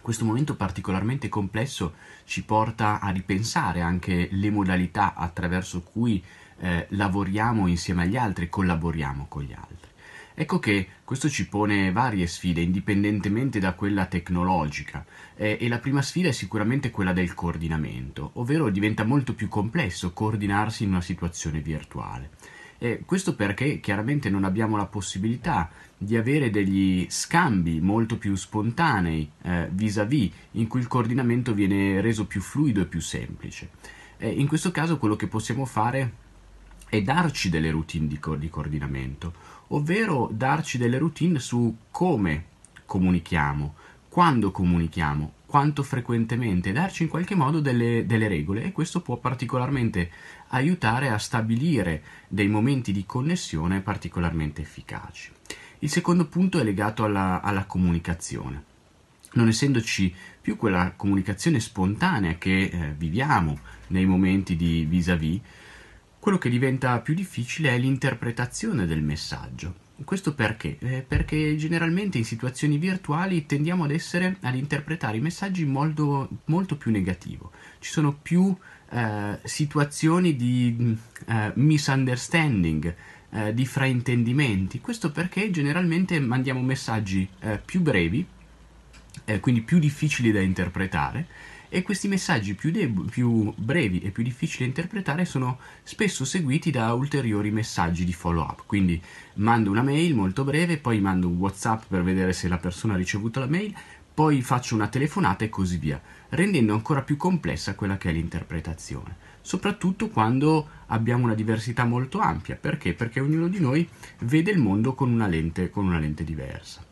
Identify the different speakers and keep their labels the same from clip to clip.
Speaker 1: Questo momento particolarmente complesso ci porta a ripensare anche le modalità attraverso cui eh, lavoriamo insieme agli altri, collaboriamo con gli altri. Ecco che questo ci pone varie sfide, indipendentemente da quella tecnologica, eh, e la prima sfida è sicuramente quella del coordinamento, ovvero diventa molto più complesso coordinarsi in una situazione virtuale. Eh, questo perché chiaramente non abbiamo la possibilità di avere degli scambi molto più spontanei eh, vis-à-vis, in cui il coordinamento viene reso più fluido e più semplice. Eh, in questo caso quello che possiamo fare è darci delle routine di, co- di coordinamento, ovvero darci delle routine su come comunichiamo, quando comunichiamo, quanto frequentemente, darci in qualche modo delle, delle, regole e questo può particolarmente aiutare a stabilire dei momenti di connessione particolarmente efficaci. Il secondo punto è legato alla, alla comunicazione. Non essendoci più quella comunicazione spontanea che eh, viviamo nei momenti di vis-à-vis, quello che diventa più difficile è l'interpretazione del messaggio questo perché? Eh, perché generalmente in situazioni virtuali tendiamo ad essere ad interpretare i messaggi in modo molto più negativo. Ci sono più eh, situazioni di mm, eh, misunderstanding, eh, di fraintendimenti. Questo perché generalmente mandiamo messaggi eh, più brevi, eh, quindi più difficili da interpretare e questi messaggi più, deb- più brevi e più difficili da interpretare sono spesso seguiti da ulteriori messaggi di follow up. Quindi mando una mail molto breve, poi mando un WhatsApp per vedere se la persona ha ricevuto la mail, poi faccio una telefonata e così via, rendendo ancora più complessa quella che è l'interpretazione, soprattutto quando abbiamo una diversità molto ampia, perché? Perché ognuno di noi vede il mondo con una lente, con una lente diversa.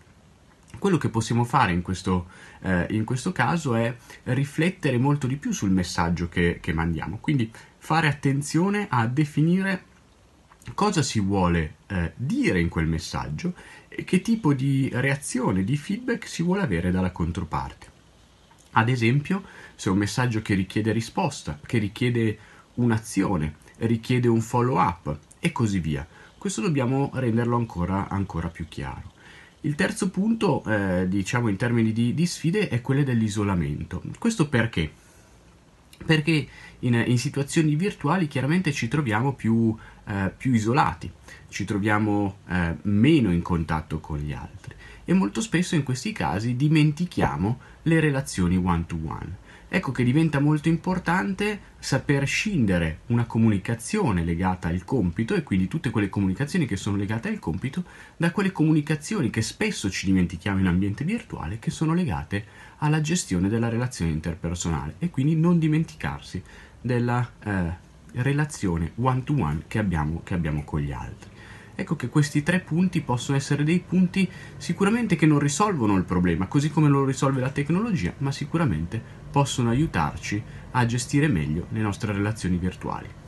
Speaker 1: Quello che possiamo fare in questo, eh, in questo, caso è riflettere molto di più sul messaggio che, che mandiamo, quindi fare attenzione a definire cosa si vuole eh, dire in quel messaggio e che tipo di reazione, di feedback si vuole avere dalla controparte. Ad esempio, se è un messaggio che richiede risposta, che richiede un'azione, richiede un follow up e così via, questo dobbiamo renderlo ancora, ancora più chiaro. Il terzo punto, eh, diciamo in termini di, di, sfide, è quello dell'isolamento. Questo perché? Perché in, in situazioni virtuali chiaramente ci troviamo più, eh, più isolati, ci troviamo eh, meno in contatto con gli altri e molto spesso in questi casi dimentichiamo le relazioni one-to-one. one to one Ecco che diventa molto importante saper scindere una comunicazione legata al compito e quindi tutte quelle comunicazioni che sono legate al compito da quelle comunicazioni che spesso ci dimentichiamo in ambiente virtuale che sono legate alla gestione della relazione interpersonale e quindi non dimenticarsi della eh, relazione one to one che abbiamo, che abbiamo con gli altri. Ecco che questi tre punti possono essere dei punti sicuramente che non risolvono il problema, così come lo risolve la tecnologia, ma sicuramente possono aiutarci a gestire meglio le nostre relazioni virtuali.